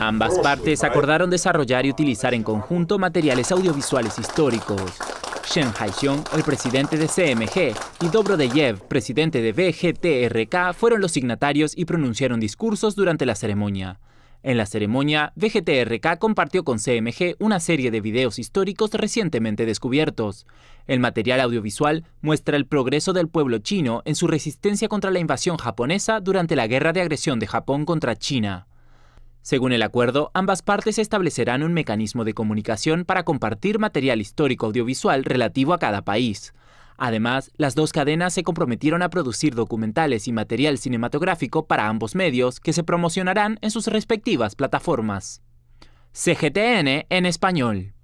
Ambas oh, partes acordaron desarrollar y utilizar en conjunto materiales audiovisuales históricos. Shen Haixiong, el presidente de CMG, y Dobrodeyev, presidente de VGTRK, fueron los signatarios y pronunciaron discursos durante la ceremonia. En la ceremonia, VGTRK compartió con CMG una serie de videos históricos recientemente descubiertos. El material audiovisual muestra el progreso del pueblo chino en su resistencia contra la invasión japonesa durante la guerra de agresión de Japón contra China. Según el acuerdo, ambas partes establecerán un mecanismo de comunicación para compartir material histórico audiovisual relativo a cada país. Además, las dos cadenas se comprometieron a producir documentales y material cinematográfico para ambos medios que se promocionarán en sus respectivas plataformas. CGTN en español.